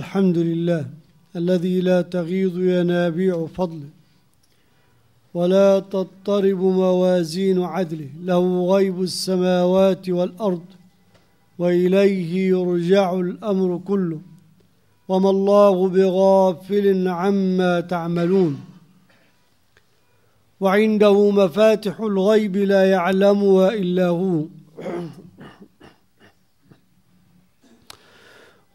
الحمد لله الذي لا تغيض ينابيع فضله ولا تضطرب موازين عدله له غيب السماوات والارض واليه يرجع الامر كله وما الله بغافل عما تعملون وعنده مفاتح الغيب لا يعلمها الا هو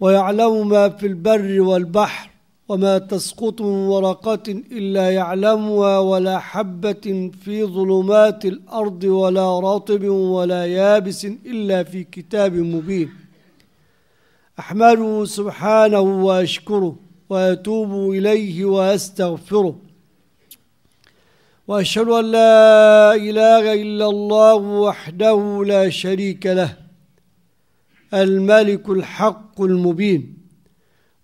ويعلم ما في البر والبحر وما تسقط من ورقة إلا يعلمها ولا حبة في ظلمات الأرض ولا رطب ولا يابس إلا في كتاب مبين أحمده سبحانه وأشكره وأتوب إليه وأستغفره وأشهد أن لا إله إلا الله وحده لا شريك له الملك الحق المبين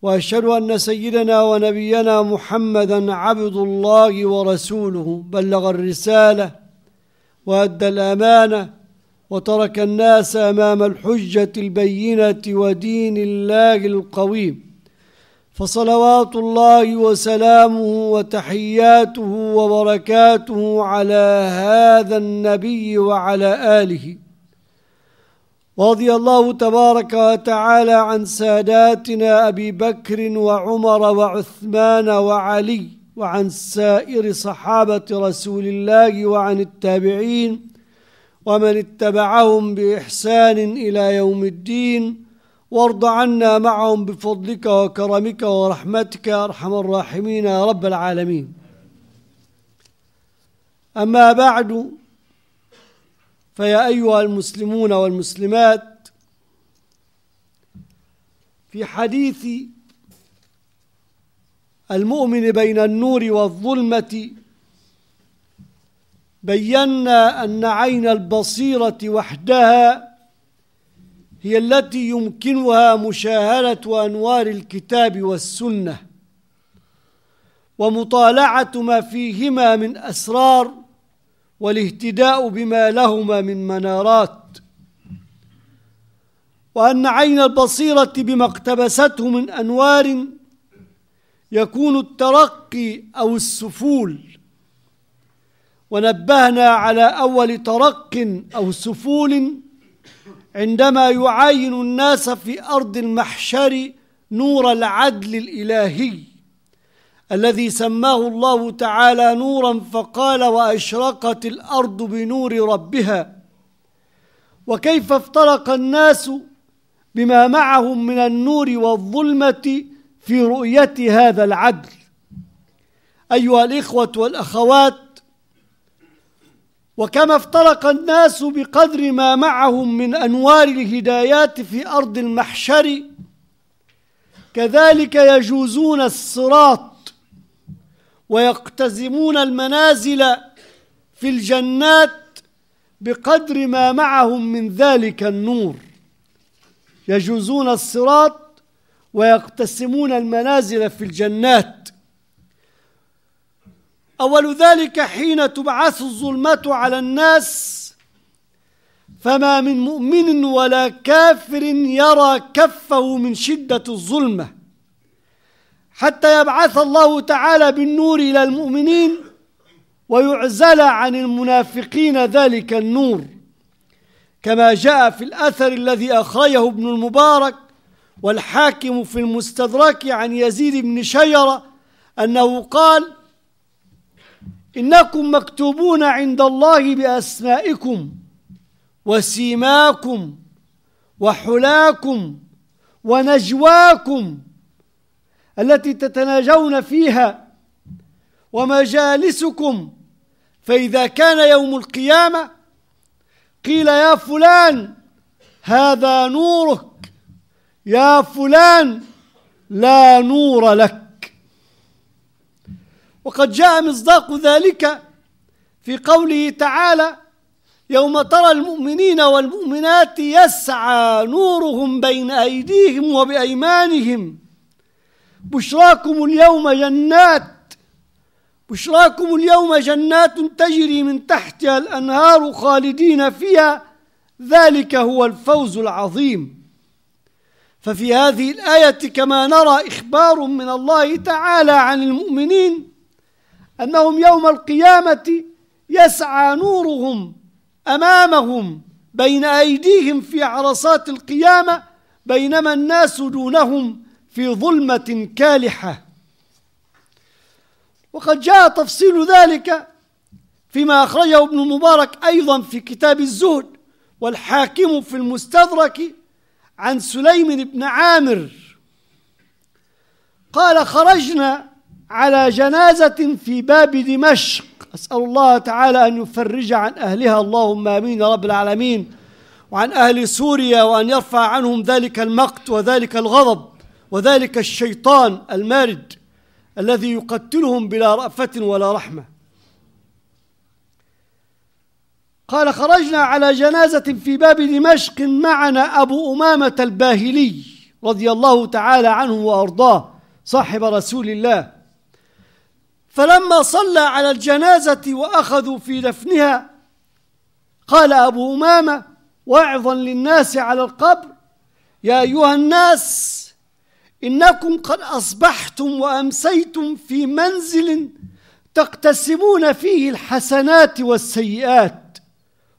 واشهد ان سيدنا ونبينا محمدا عبد الله ورسوله بلغ الرساله وادى الامانه وترك الناس امام الحجه البينه ودين الله القويم فصلوات الله وسلامه وتحياته وبركاته على هذا النبي وعلى اله ورضي الله تبارك وتعالى عن ساداتنا أبي بكر وعمر وعثمان وعلي وعن سائر صحابة رسول الله وعن التابعين ومن اتبعهم بإحسان إلى يوم الدين وارض عنا معهم بفضلك وكرمك ورحمتك أرحم الراحمين يا رب العالمين أما بعد فيا أيها المسلمون والمسلمات في حديث المؤمن بين النور والظلمة بينا أن عين البصيرة وحدها هي التي يمكنها مشاهدة أنوار الكتاب والسنة ومطالعة ما فيهما من أسرار والاهتداء بما لهما من منارات وأن عين البصيرة بما اقتبسته من أنوار يكون الترقي أو السفول ونبهنا على أول ترق أو سفول عندما يعاين الناس في أرض المحشر نور العدل الإلهي الذي سماه الله تعالى نورا فقال واشرقت الارض بنور ربها وكيف افترق الناس بما معهم من النور والظلمه في رؤيه هذا العدل ايها الاخوه والاخوات وكما افترق الناس بقدر ما معهم من انوار الهدايات في ارض المحشر كذلك يجوزون الصراط ويقتسمون المنازل في الجنات بقدر ما معهم من ذلك النور يجوزون الصراط ويقتسمون المنازل في الجنات أول ذلك حين تبعث الظلمة على الناس فما من مؤمن ولا كافر يرى كفه من شدة الظلمة حتى يبعث الله تعالى بالنور إلى المؤمنين ويعزل عن المنافقين ذلك النور كما جاء في الأثر الذي أخرجه ابن المبارك والحاكم في المستدرك عن يزيد بن شيرة أنه قال إنكم مكتوبون عند الله بأسمائكم وسيماكم وحلاكم ونجواكم التي تتناجون فيها ومجالسكم فإذا كان يوم القيامة قيل يا فلان هذا نورك يا فلان لا نور لك وقد جاء مصداق ذلك في قوله تعالى يوم ترى المؤمنين والمؤمنات يسعى نورهم بين أيديهم وبأيمانهم بشراكم اليوم جنات بشراكم اليوم جنات تجري من تحتها الأنهار خالدين فيها ذلك هو الفوز العظيم ففي هذه الآية كما نرى إخبار من الله تعالى عن المؤمنين أنهم يوم القيامة يسعى نورهم أمامهم بين أيديهم في عرصات القيامة بينما الناس دونهم في ظلمة كالحة وقد جاء تفصيل ذلك فيما أخرجه ابن مبارك أيضا في كتاب الزهد والحاكم في المستدرك عن سليم بن عامر قال خرجنا على جنازة في باب دمشق أسأل الله تعالى أن يفرج عن أهلها اللهم آمين يا رب العالمين وعن أهل سوريا وأن يرفع عنهم ذلك المقت وذلك الغضب وذلك الشيطان المارد الذي يقتلهم بلا رأفة ولا رحمة قال خرجنا على جنازة في باب دمشق معنا أبو أمامة الباهلي رضي الله تعالى عنه وأرضاه صاحب رسول الله فلما صلى على الجنازة وأخذوا في دفنها قال أبو أمامة واعظا للناس على القبر يا أيها الناس إنكم قد أصبحتم وأمسيتم في منزل تقتسمون فيه الحسنات والسيئات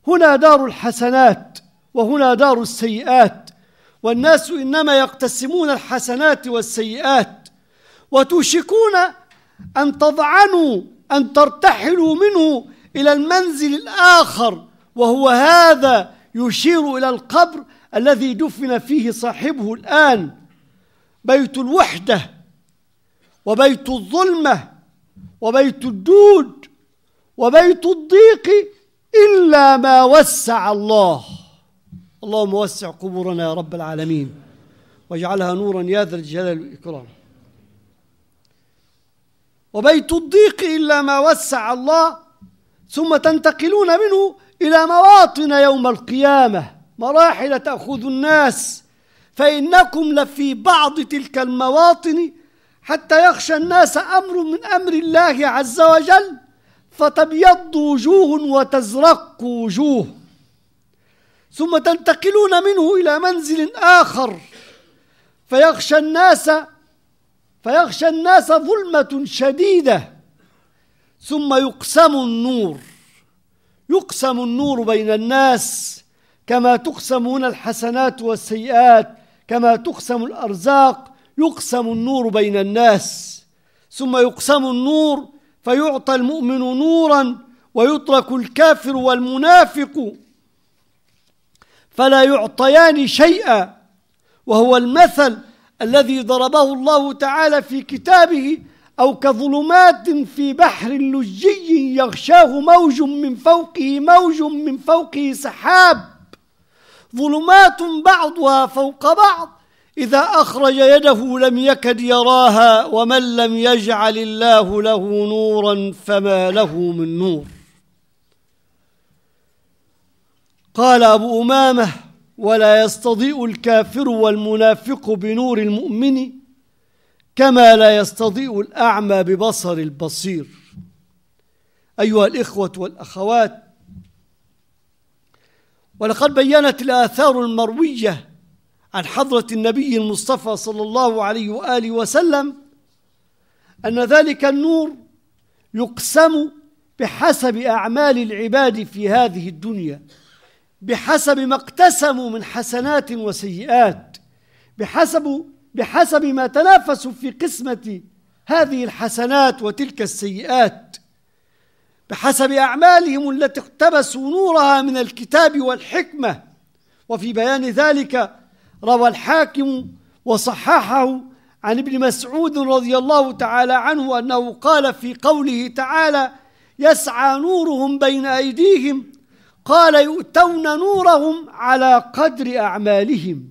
هنا دار الحسنات وهنا دار السيئات والناس إنما يقتسمون الحسنات والسيئات وتوشكون أن تضعنوا أن ترتحلوا منه إلى المنزل الآخر وهو هذا يشير إلى القبر الذي دفن فيه صاحبه الآن بيت الوحدة وبيت الظلمة وبيت الدود وبيت الضيق إلا ما وسع الله اللهم وسع قبورنا يا رب العالمين واجعلها نورا يا ذا الجلال والإكرام وبيت الضيق إلا ما وسع الله ثم تنتقلون منه إلى مواطن يوم القيامة مراحل تأخذ الناس فإنكم لفي بعض تلك المواطن حتى يخشى الناس أمر من أمر الله عز وجل فتبيض وجوه وتزرق وجوه ثم تنتقلون منه إلى منزل آخر فيخشى الناس فيخشى الناس ظلمة شديدة ثم يقسم النور يقسم النور بين الناس كما تقسمون الحسنات والسيئات كما تقسم الأرزاق يقسم النور بين الناس ثم يقسم النور فيعطى المؤمن نورا ويترك الكافر والمنافق فلا يعطيان شيئا وهو المثل الذي ضربه الله تعالى في كتابه أو كظلمات في بحر لجي يغشاه موج من فوقه موج من فوقه سحاب ظلمات بعضها فوق بعض إذا أخرج يده لم يكد يراها ومن لم يجعل الله له نورا فما له من نور قال أبو أمامة ولا يستضيء الكافر والمنافق بنور المؤمن كما لا يستضيء الأعمى ببصر البصير أيها الإخوة والأخوات ولقد بينت الآثار المروية عن حضرة النبي المصطفى صلى الله عليه وآله وسلم أن ذلك النور يقسم بحسب أعمال العباد في هذه الدنيا بحسب ما اقتسموا من حسنات وسيئات بحسب بحسب ما تنافسوا في قسمة هذه الحسنات وتلك السيئات بحسب أعمالهم التي اقتبسوا نورها من الكتاب والحكمة وفي بيان ذلك روى الحاكم وصححه عن ابن مسعود رضي الله تعالى عنه أنه قال في قوله تعالى يسعى نورهم بين أيديهم قال يؤتون نورهم على قدر أعمالهم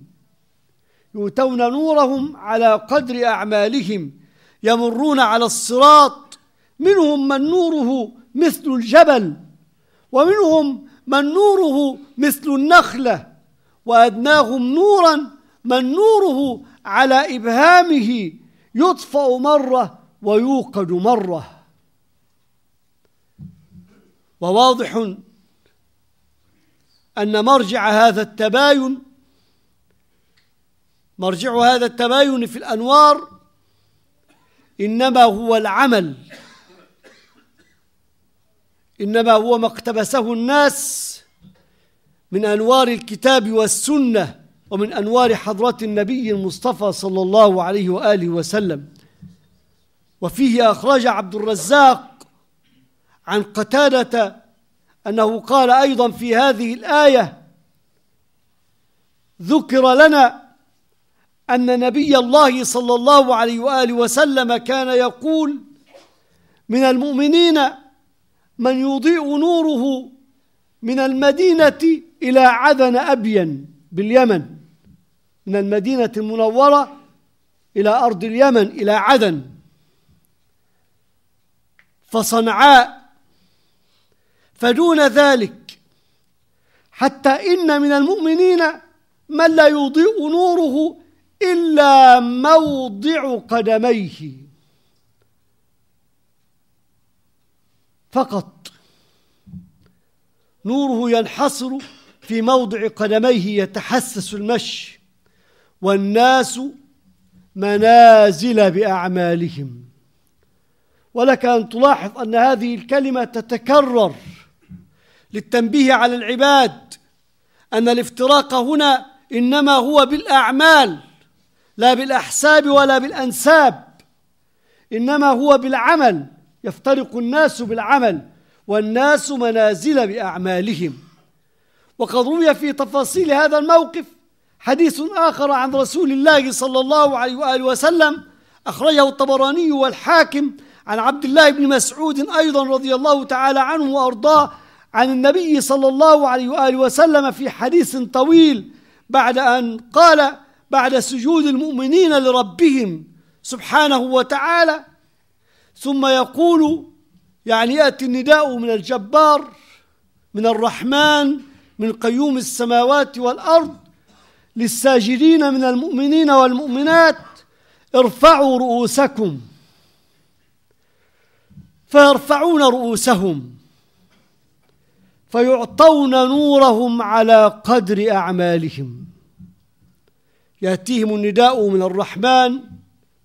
يؤتون نورهم على قدر أعمالهم يمرون على الصراط منهم من نوره مثل الجبل ومنهم من نوره مثل النخلة وأدناهم نورا من نوره على إبهامه يطفأ مرة ويوقد مرة وواضح أن مرجع هذا التباين مرجع هذا التباين في الأنوار إنما هو العمل إنما هو ما اقتبسه الناس من أنوار الكتاب والسنة ومن أنوار حضرة النبي المصطفى صلى الله عليه وآله وسلم وفيه أخرج عبد الرزاق عن قتادة أنه قال أيضا في هذه الآية ذكر لنا أن نبي الله صلى الله عليه وآله وسلم كان يقول من المؤمنين من يضيء نوره من المدينة إلى عدن أبين باليمن من المدينة المنورة إلى أرض اليمن إلى عدن فصنعاء فدون ذلك حتى إن من المؤمنين من لا يضيء نوره إلا موضع قدميه فقط نوره ينحصر في موضع قدميه يتحسس المشي والناس منازل باعمالهم ولك ان تلاحظ ان هذه الكلمه تتكرر للتنبيه على العباد ان الافتراق هنا انما هو بالاعمال لا بالاحساب ولا بالانساب انما هو بالعمل يفترق الناس بالعمل والناس منازل بأعمالهم وقد روي في تفاصيل هذا الموقف حديث آخر عن رسول الله صلى الله عليه وآله وسلم أخرجه الطبراني والحاكم عن عبد الله بن مسعود أيضا رضي الله تعالى عنه وأرضاه عن النبي صلى الله عليه وآله وسلم في حديث طويل بعد أن قال بعد سجود المؤمنين لربهم سبحانه وتعالى ثم يقول يعني يأتي النداء من الجبار من الرحمن من قيوم السماوات والأرض للساجدين من المؤمنين والمؤمنات ارفعوا رؤوسكم فيرفعون رؤوسهم فيعطون نورهم على قدر أعمالهم يأتيهم النداء من الرحمن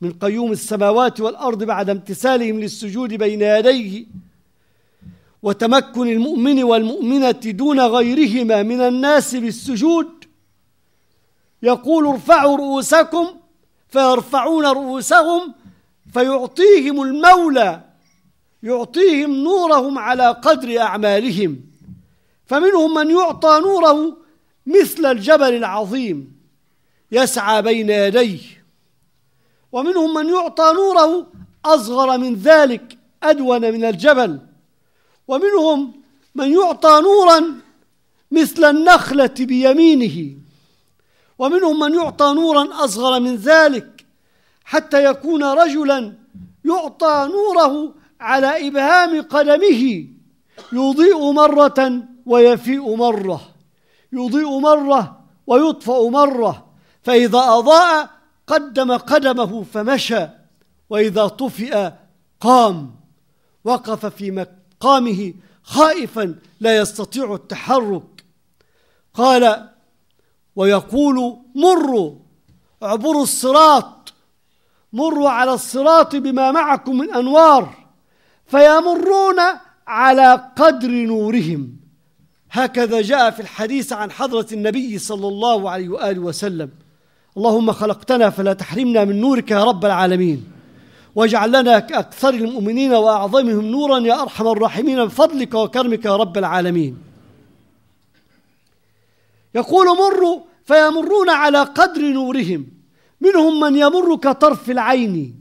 من قيوم السماوات والأرض بعد امتثالهم للسجود بين يديه وتمكن المؤمن والمؤمنة دون غيرهما من الناس بالسجود يقول ارفعوا رؤوسكم فيرفعون رؤوسهم فيعطيهم المولى يعطيهم نورهم على قدر أعمالهم فمنهم من يعطى نوره مثل الجبل العظيم يسعى بين يديه ومنهم من يعطى نوره أصغر من ذلك أدون من الجبل ومنهم من يعطى نورا مثل النخلة بيمينه ومنهم من يعطى نورا أصغر من ذلك حتى يكون رجلا يعطى نوره على إبهام قدمه يضيء مرة ويفيء مرة يضيء مرة ويطفأ مرة فإذا أضاء قدم قدمه فمشى واذا طفئ قام وقف في مقامه خائفا لا يستطيع التحرك قال ويقول مروا اعبروا الصراط مروا على الصراط بما معكم من انوار فيمرون على قدر نورهم هكذا جاء في الحديث عن حضره النبي صلى الله عليه واله وسلم اللهم خلقتنا فلا تحرمنا من نورك يا رب العالمين واجعل لنا كأكثر المؤمنين وأعظمهم نورا يا أرحم الراحمين بفضلك وكرمك يا رب العالمين يقول مروا فيمرون على قدر نورهم منهم من يمر كطرف العين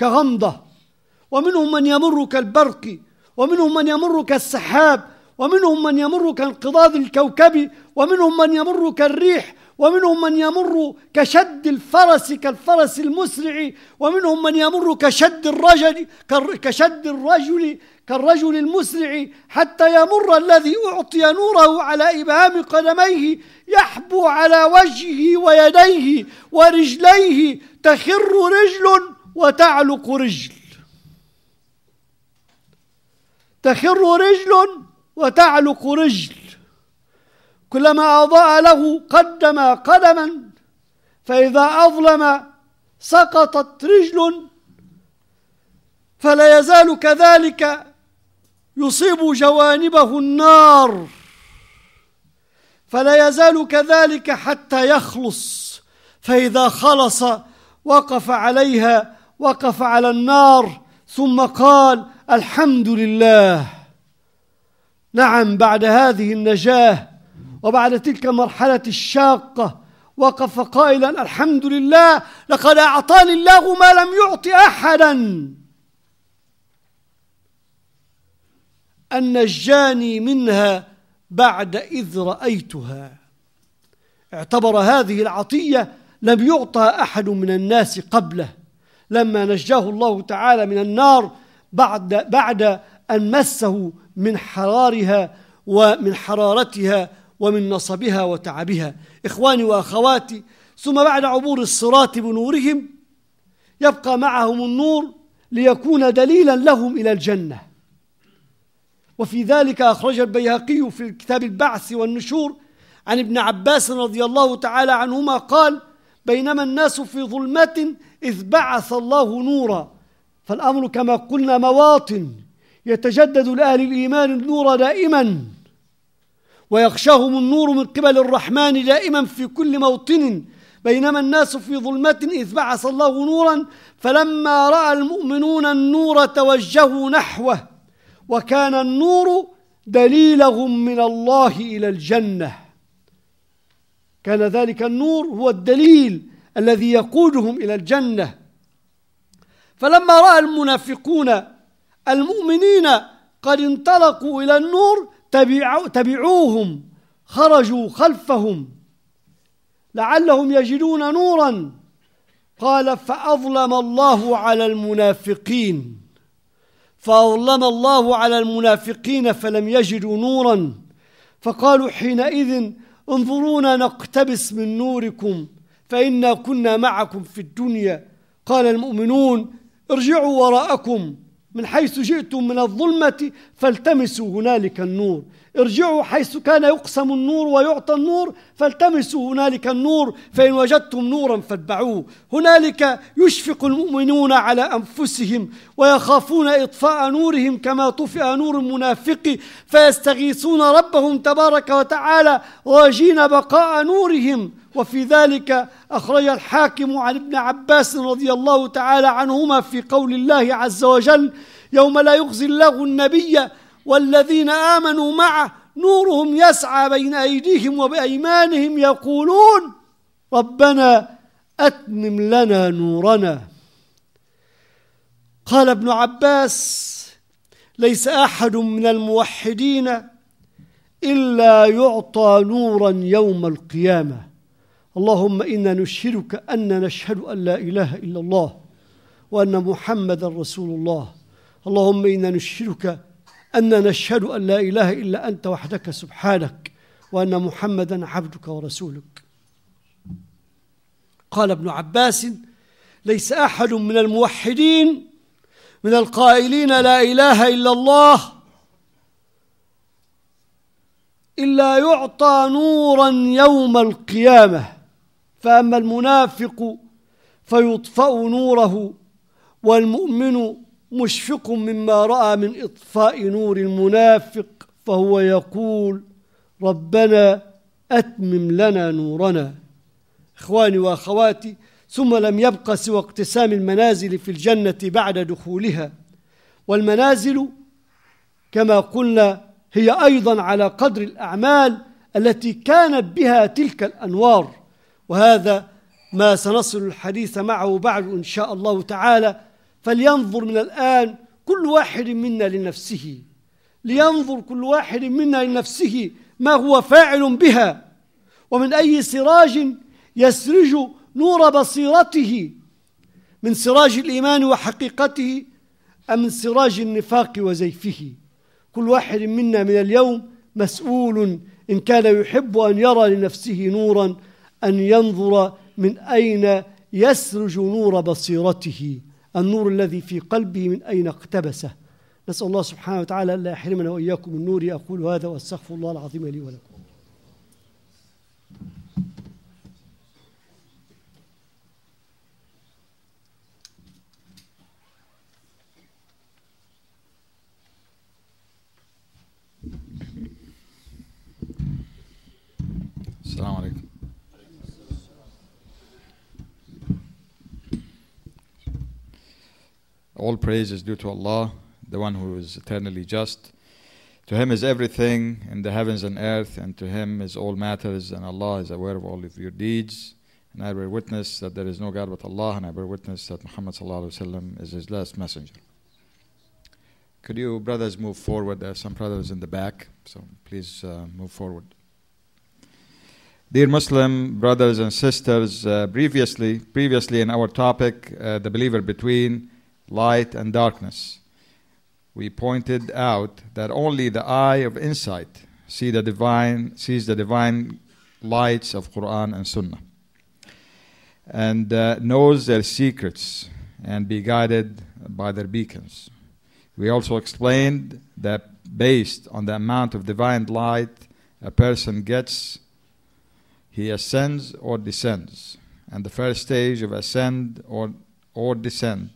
كغمضة ومنهم من يمر كالبرق ومنهم من يمر كالسحاب ومنهم من يمر كانقضاض الكوكب ومنهم من يمر كالريح ومنهم من يمر كشد الفرس كالفرس المسرع ومنهم من يمر كشد الرجل كشد الرجل كالرجل المسرع حتى يمر الذي أعطي نوره على إبهام قدميه يحبو على وجهه ويديه ورجليه تخر رجل وتعلق رجل تخر رجل وتعلق رجل كلما أضاء له قدم قدما فإذا أظلم سقطت رجل فلا يزال كذلك يصيب جوانبه النار فلا يزال كذلك حتى يخلص فإذا خلص وقف عليها وقف على النار ثم قال الحمد لله نعم بعد هذه النجاه وبعد تلك المرحلة الشاقة وقف قائلا الحمد لله لقد أعطاني الله ما لم يعط أحدا أن نجاني منها بعد إذ رأيتها اعتبر هذه العطية لم يعطى أحد من الناس قبله لما نجاه الله تعالى من النار بعد بعد أن مسه من حرارها ومن حرارتها ومن نصبها وتعبها إخواني وأخواتي ثم بعد عبور الصراط بنورهم يبقى معهم النور ليكون دليلا لهم إلى الجنة وفي ذلك أخرج البيهقي في كتاب البعث والنشور عن ابن عباس رضي الله تعالى عنهما قال بينما الناس في ظلمة إذ بعث الله نورا فالأمر كما قلنا مواطن يتجدد لأهل الإيمان النور دائما ويغشاهم النور من قبل الرحمن دائما في كل موطن بينما الناس في ظلمة إذ بعث الله نورا فلما رأى المؤمنون النور توجهوا نحوه وكان النور دليلهم من الله إلى الجنة كان ذلك النور هو الدليل الذي يقودهم إلى الجنة فلما رأى المنافقون المؤمنين قد انطلقوا إلى النور تبعو تبعوهم خرجوا خلفهم لعلهم يجدون نورا قال فأظلم الله على المنافقين فأظلم الله على المنافقين فلم يجدوا نورا فقالوا حينئذ انظرونا نقتبس من نوركم فإنا كنا معكم في الدنيا قال المؤمنون ارجعوا وراءكم من حيث جئتم من الظلمة فالتمسوا هنالك النور ارجعوا حيث كان يقسم النور ويعطى النور فالتمسوا هنالك النور فإن وجدتم نورا فاتبعوه هنالك يشفق المؤمنون على أنفسهم ويخافون إطفاء نورهم كما طفئ نور المنافق فيستغيثون ربهم تبارك وتعالى راجين بقاء نورهم وفي ذلك أخرج الحاكم عن ابن عباس رضي الله تعالى عنهما في قول الله عز وجل يوم لا يخزي الله النبي والذين آمنوا معه نورهم يسعى بين أيديهم وبأيمانهم يقولون ربنا أتمم لنا نورنا قال ابن عباس ليس أحد من الموحدين إلا يعطى نورا يوم القيامة اللهم انا نشهدك ان نشهد ان لا اله الا الله وان محمدا رسول الله اللهم انا نشهدك ان نشهد ان لا اله الا انت وحدك سبحانك وان محمدا عبدك ورسولك قال ابن عباس ليس احد من الموحدين من القائلين لا اله الا الله الا يعطى نورا يوم القيامه فأما المنافق فيطفأ نوره والمؤمن مشفق مما رأى من إطفاء نور المنافق فهو يقول ربنا أتمم لنا نورنا إخواني وأخواتي ثم لم يبقى سوى اقتسام المنازل في الجنة بعد دخولها والمنازل كما قلنا هي أيضا على قدر الأعمال التي كانت بها تلك الأنوار وهذا ما سنصل الحديث معه بعد إن شاء الله تعالى فلينظر من الآن كل واحد منا لنفسه لينظر كل واحد منا لنفسه ما هو فاعل بها ومن أي سراج يسرج نور بصيرته من سراج الإيمان وحقيقته أم من سراج النفاق وزيفه كل واحد منا من اليوم مسؤول إن كان يحب أن يرى لنفسه نوراً أن ينظر من أين يسرج نور بصيرته النور الذي في قلبه من أين اقتبسه نسأل الله سبحانه وتعالى ألا يحرمنا وإياكم من أقول هذا وأستغفر الله العظيم لي ولكم السلام عليكم All praise is due to Allah, the one who is eternally just. To Him is everything in the heavens and earth, and to Him is all matters, and Allah is aware of all of your deeds. And I bear witness that there is no God but Allah, and I bear witness that Muhammad is His last messenger. Could you brothers move forward? There are some brothers in the back, so please uh, move forward. Dear Muslim brothers and sisters, uh, previously, previously in our topic, uh, the believer between light and darkness. We pointed out that only the eye of insight see the divine, sees the divine lights of Quran and Sunnah and uh, knows their secrets and be guided by their beacons. We also explained that based on the amount of divine light a person gets, he ascends or descends. And the first stage of ascend or, or descend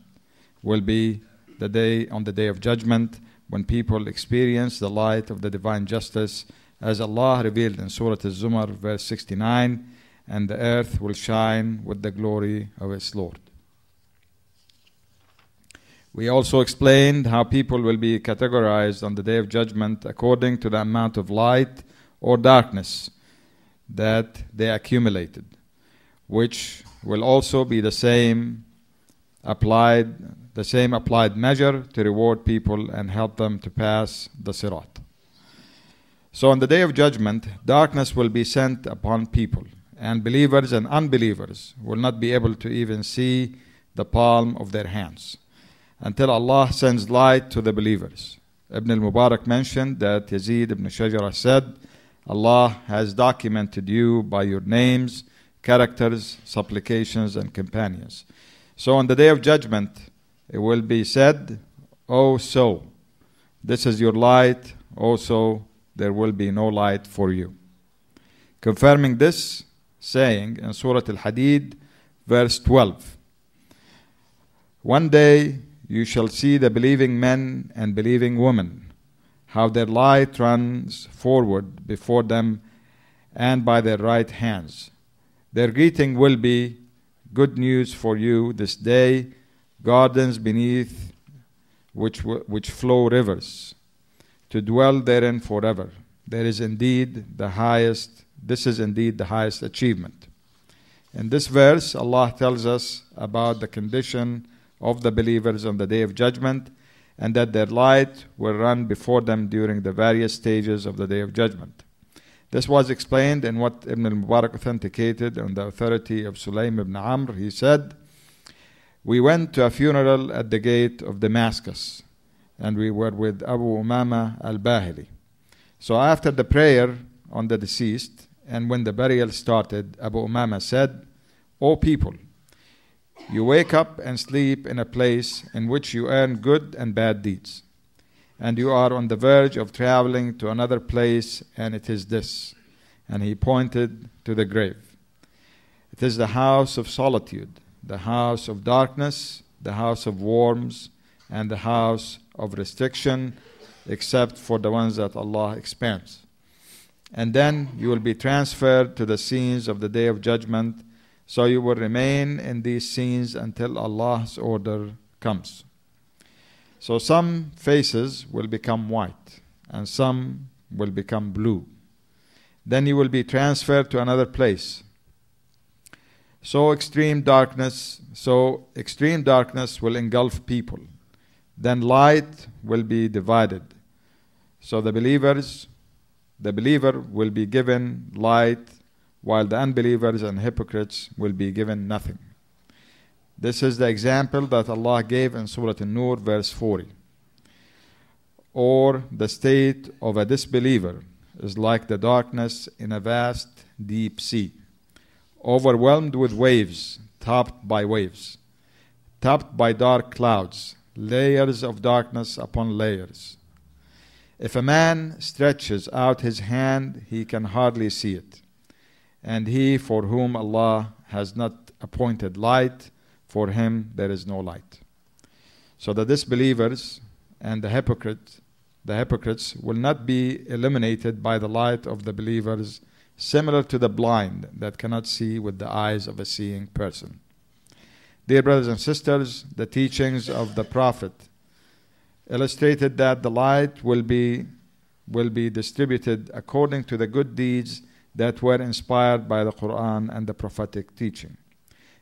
will be the day on the day of judgment when people experience the light of the divine justice as Allah revealed in Surah Az-Zumar verse 69 and the earth will shine with the glory of its Lord. We also explained how people will be categorized on the day of judgment according to the amount of light or darkness that they accumulated, which will also be the same applied the same applied measure to reward people and help them to pass the sirat. So on the day of judgment, darkness will be sent upon people, and believers and unbelievers will not be able to even see the palm of their hands until Allah sends light to the believers. Ibn al Mubarak mentioned that Yazid ibn Shajara said, Allah has documented you by your names, characters, supplications, and companions. So on the day of judgment, it will be said, Oh, so, this is your light, also oh, there will be no light for you. Confirming this saying in Surah Al Hadid, verse 12 One day you shall see the believing men and believing women, how their light runs forward before them and by their right hands. Their greeting will be, Good news for you this day gardens beneath which, which flow rivers, to dwell therein forever. There is indeed the highest, this is indeed the highest achievement. In this verse, Allah tells us about the condition of the believers on the day of judgment and that their light will run before them during the various stages of the day of judgment. This was explained in what Ibn al-Mubarak authenticated on the authority of Sulaym ibn Amr. He said, We went to a funeral at the gate of Damascus, and we were with Abu Umama al-Bahili. So after the prayer on the deceased, and when the burial started, Abu Umama said, O people, you wake up and sleep in a place in which you earn good and bad deeds and you are on the verge of traveling to another place, and it is this. And he pointed to the grave. It is the house of solitude, the house of darkness, the house of worms, and the house of restriction, except for the ones that Allah expands. And then you will be transferred to the scenes of the day of judgment, so you will remain in these scenes until Allah's order comes. So some faces will become white and some will become blue. Then you will be transferred to another place. So extreme darkness, so extreme darkness will engulf people. Then light will be divided. So the believers, the believer will be given light while the unbelievers and hypocrites will be given nothing. This is the example that Allah gave in Surah An-Nur, verse 40. Or the state of a disbeliever is like the darkness in a vast, deep sea, overwhelmed with waves, topped by waves, topped by dark clouds, layers of darkness upon layers. If a man stretches out his hand, he can hardly see it. And he for whom Allah has not appointed light for him there is no light. So the disbelievers and the hypocrite, the hypocrites will not be eliminated by the light of the believers, similar to the blind that cannot see with the eyes of a seeing person. Dear brothers and sisters, the teachings of the Prophet illustrated that the light will be will be distributed according to the good deeds that were inspired by the Quran and the prophetic teaching.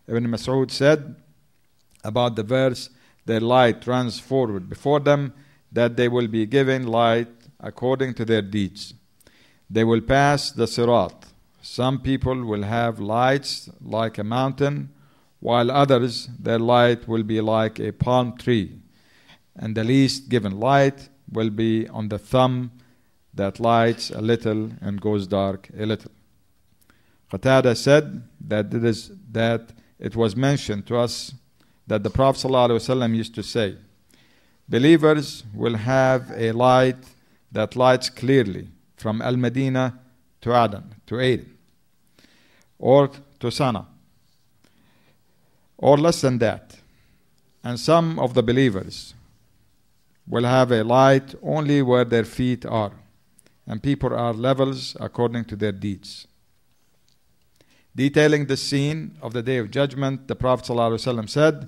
Ibn Mas'ud said about the verse, their light runs forward before them, that they will be given light according to their deeds. They will pass the Sirat. Some people will have lights like a mountain, while others, their light will be like a palm tree. And the least given light will be on the thumb that lights a little and goes dark a little. Qatada said that, it is, that it was mentioned to us that the Prophet ﷺ used to say, Believers will have a light that lights clearly from Al Medina to Aden, to Aden, or to Sana, or less than that. And some of the believers will have a light only where their feet are, and people are levels according to their deeds. Detailing the scene of the Day of Judgment, the Prophet ﷺ said,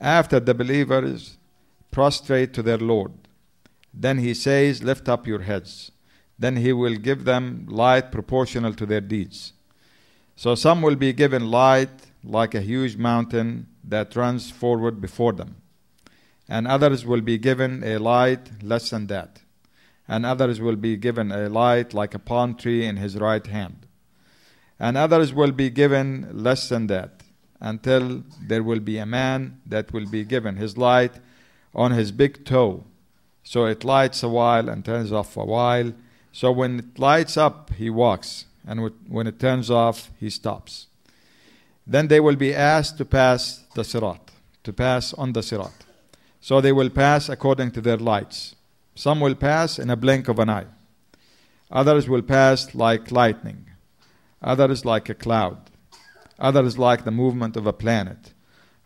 After the believers prostrate to their Lord, then he says, Lift up your heads. Then he will give them light proportional to their deeds. So some will be given light like a huge mountain that runs forward before them, and others will be given a light less than that, and others will be given a light like a palm tree in his right hand and others will be given less than that, until there will be a man that will be given his light on his big toe. So it lights a while and turns off a while. So when it lights up, he walks, and when it turns off, he stops. Then they will be asked to pass the Sirat, to pass on the Sirat. So they will pass according to their lights. Some will pass in a blink of an eye, others will pass like lightning. Other is like a cloud. Other is like the movement of a planet.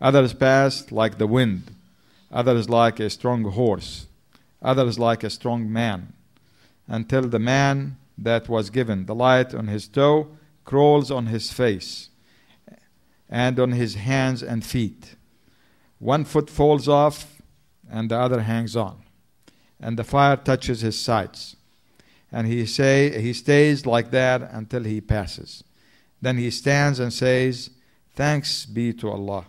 Other is past like the wind. Other is like a strong horse. Other is like a strong man. Until the man that was given the light on his toe crawls on his face and on his hands and feet. One foot falls off and the other hangs on, and the fire touches his sides and he, say, he stays like that until he passes. Then he stands and says, Thanks be to Allah.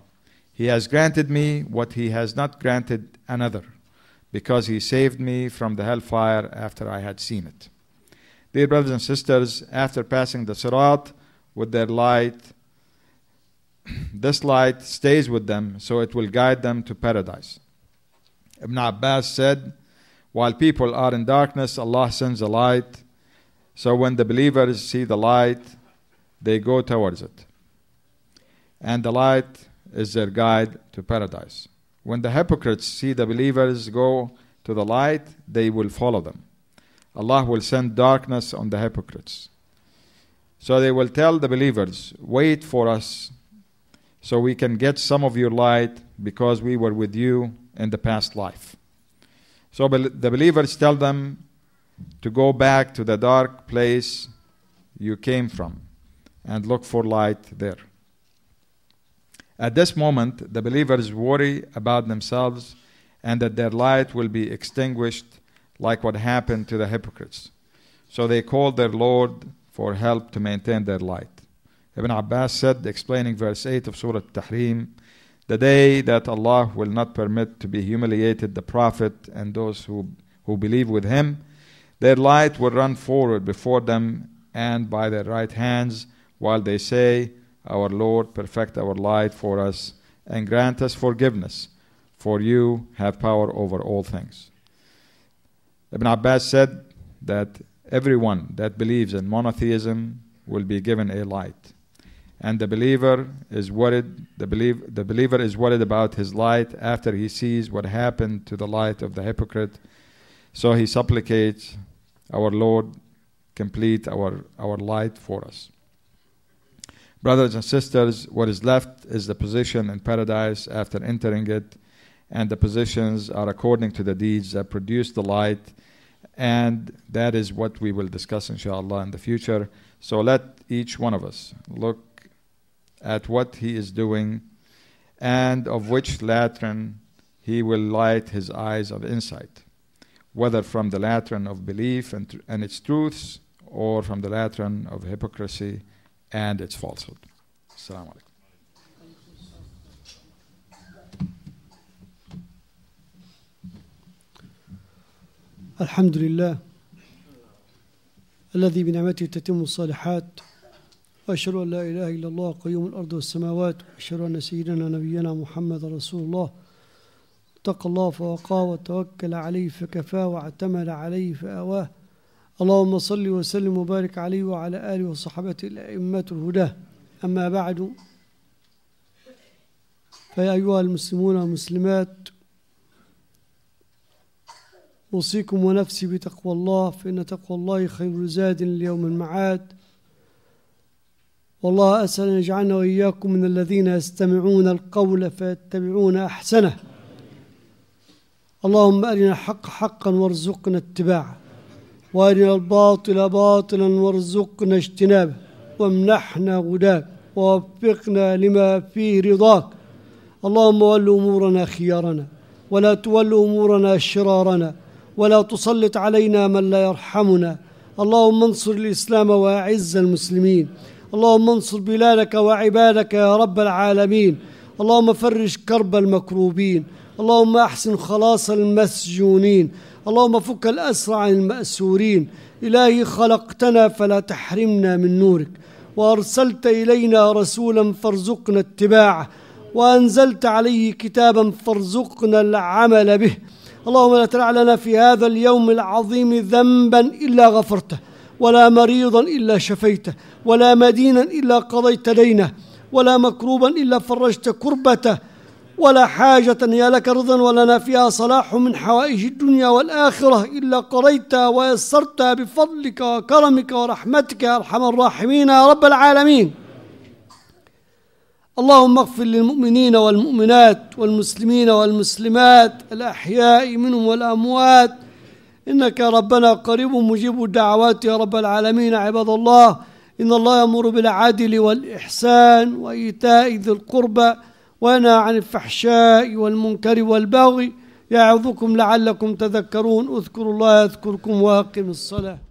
He has granted me what he has not granted another, because he saved me from the hellfire after I had seen it. Dear brothers and sisters, after passing the Sirat with their light, this light stays with them, so it will guide them to paradise. Ibn Abbas said, while people are in darkness, Allah sends a light. So when the believers see the light, they go towards it. And the light is their guide to paradise. When the hypocrites see the believers go to the light, they will follow them. Allah will send darkness on the hypocrites. So they will tell the believers, Wait for us so we can get some of your light because we were with you in the past life. So the believers tell them to go back to the dark place you came from and look for light there. At this moment, the believers worry about themselves and that their light will be extinguished, like what happened to the hypocrites. So they called their Lord for help to maintain their light. Ibn Abbas said, explaining verse 8 of Surah Tahrim, the day that Allah will not permit to be humiliated the Prophet and those who, who believe with him. Their light will run forward before them and by their right hands, while they say, Our Lord, perfect our light for us and grant us forgiveness, for you have power over all things. Ibn Abbas said that everyone that believes in monotheism will be given a light and the believer is worried the, believe, the believer is worried about his light after he sees what happened to the light of the hypocrite so he supplicates our lord complete our, our light for us brothers and sisters what is left is the position in paradise after entering it and the positions are according to the deeds that produce the light and that is what we will discuss inshallah in the future so let each one of us look at what he is doing, and of which lantern he will light his eyes of insight, whether from the lantern of belief and, tr- and its truths, or from the lantern of hypocrisy and its falsehood. Assalamu alaikum. الحمد لله الذي بنعمته تتم الصالحات وأشهد أن لا إله إلا الله قيوم الأرض والسماوات وأشهد أن سيدنا نبينا محمد رسول الله اتقى الله فوقاه وتوكل عليه فكفاه واعتمد عليه فآواه اللهم صل وسلم وبارك عليه وعلى آله وصحبه الأئمة الهدى أما بعد فيا أيها المسلمون والمسلمات أوصيكم ونفسي بتقوى الله فإن تقوى الله خير زاد ليوم المعاد والله أسأل أن يجعلنا وإياكم من الذين يستمعون القول فيتبعون أحسنه اللهم أرنا الحق حقا وارزقنا اتباعه وأرنا الباطل باطلا وارزقنا اجتنابه وامنحنا غداك ووفقنا لما فيه رضاك اللهم ول أمورنا خيارنا ولا تول أمورنا شرارنا ولا تسلط علينا من لا يرحمنا اللهم انصر الإسلام وأعز المسلمين اللهم انصر بلادك وعبادك يا رب العالمين اللهم فرج كرب المكروبين اللهم احسن خلاص المسجونين اللهم فك الاسر عن الماسورين الهي خلقتنا فلا تحرمنا من نورك وارسلت الينا رسولا فارزقنا اتباعه وانزلت عليه كتابا فارزقنا العمل به اللهم لا تدع لنا في هذا اليوم العظيم ذنبا الا غفرته ولا مريضا الا شفيته ولا مدينا الا قضيت دينه ولا مكروبا الا فرجت كربته ولا حاجة يا لك رضا ولنا فيها صلاح من حوائج الدنيا والآخرة إلا قضيت ويسرتها بفضلك وكرمك ورحمتك يا أرحم الراحمين يا رب العالمين اللهم اغفر للمؤمنين والمؤمنات والمسلمين والمسلمات الأحياء منهم والأموات إنك يا ربنا قريب مجيب الدعوات يا رب العالمين عباد الله إن الله يأمر بالعدل والإحسان وإيتاء ذي القربى وينهى عن الفحشاء والمنكر والبغي يعظكم لعلكم تذكرون اذكروا الله يذكركم وأقم الصلاة